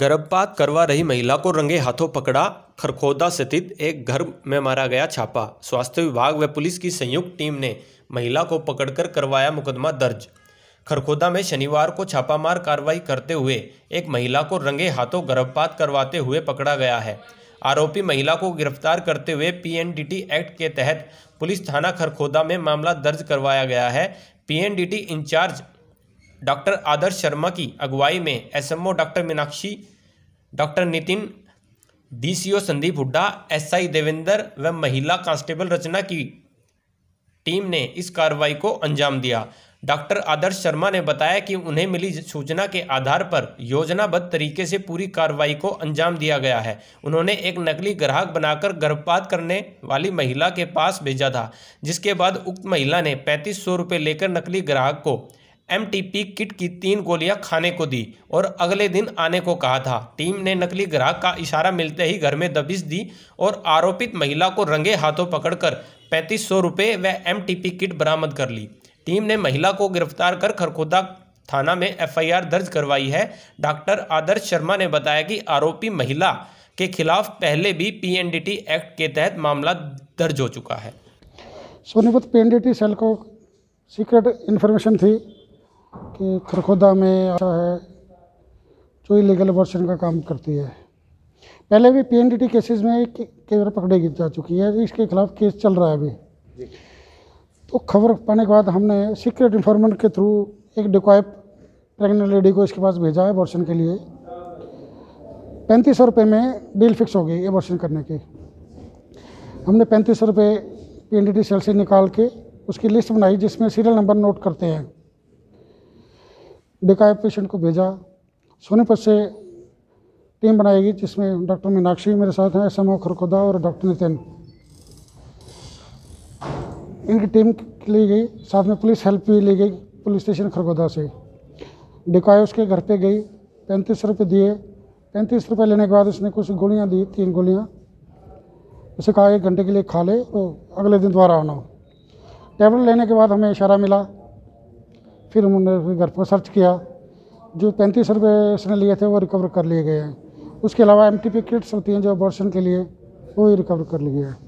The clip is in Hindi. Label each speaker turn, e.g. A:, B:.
A: गर्भपात करवा रही महिला को रंगे हाथों पकड़ा खरखोदा स्थित एक घर में मारा गया छापा स्वास्थ्य विभाग व पुलिस की संयुक्त टीम ने महिला को पकड़कर करवाया मुकदमा दर्ज खरखोदा में शनिवार को छापामार कार्रवाई करते हुए एक महिला को रंगे हाथों गर्भपात करवाते हुए पकड़ा गया है आरोपी महिला को गिरफ्तार करते हुए पीएनडीटी एक्ट के तहत पुलिस थाना खरखोदा में मामला दर्ज करवाया गया है PNDT incharge doctor Adarsh Sharma की अगुवाई में SMO doctor Meenakshi doctor Nitin DCO Sandeep Hooda SI Devendra व महिला कांस्टेबल रचना की टीम ने इस कार्रवाई को अंजाम दिया डॉक्टर आदर्श शर्मा ने बताया कि उन्हें मिली सूचना के आधार पर योजनाबद्ध तरीके से पूरी कार्रवाई को अंजाम दिया गया है उन्होंने एक नकली ग्राहक बनाकर गर्भपात करने वाली महिला के पास भेजा था जिसके बाद उक्त महिला ने पैंतीस सौ रुपये लेकर नकली ग्राहक को एम किट की तीन गोलियां खाने को दी और अगले दिन आने को कहा था टीम ने नकली ग्राहक का इशारा मिलते ही घर में दबिश दी और आरोपित महिला को रंगे हाथों पकड़कर पैंतीस सौ रुपये व एम किट बरामद कर ली टीम ने महिला को गिरफ्तार कर खरखोदा थाना में एफआईआर दर्ज करवाई है डॉक्टर आदर्श शर्मा ने बताया कि आरोपी महिला के खिलाफ पहले भी पी एक्ट के तहत मामला दर्ज हो चुका है
B: सोनीपत पी सेल को सीक्रेट इन्फॉर्मेशन थी कि खरखोदा में आशा है जो इलीगल वर्षन का काम करती है पहले भी पीएनडीटी केसेस में कई बार पकड़े जा चुकी है इसके खिलाफ केस चल रहा है अभी तो खबर पाने के बाद हमने सीक्रेट इन्फॉर्मेंट के थ्रू एक डिकॉय प्रेगनेंट लेडी को इसके पास भेजा है एबॉर्शन के लिए पैंतीस सौ रुपये में डील फिक्स हो गई एबॉर्शन करने की हमने पैंतीस सौ रुपये पी सेल से निकाल के उसकी लिस्ट बनाई जिसमें सीरियल नंबर नोट करते हैं डिकाय पेशेंट को भेजा सोनीपत से टीम बनाई गई जिसमें डॉक्टर मीनाक्षी मेरे साथ हैं एस एम खरखुदा और डॉक्टर नितिन इनकी टीम ली गई साथ में पुलिस हेल्प भी ली गई पुलिस स्टेशन खरगोदा से डिकाय उसके घर पे गई पैंतीस रुपये दिए पैंतीस रुपये लेने के बाद उसने कुछ गोलियां दी तीन गोलियां उसे कहा एक घंटे के लिए खा ले तो अगले दिन दोबारा आना टेबलेट लेने के बाद हमें इशारा मिला फिर उन्होंने घर पर सर्च किया जो पैंतीस रुपये उसने लिए थे वो रिकवर कर लिए गए हैं उसके अलावा एम टी पी किट्स होती हैं जो अबॉर्शन के लिए
A: वो ही रिकवर कर लिए गए हैं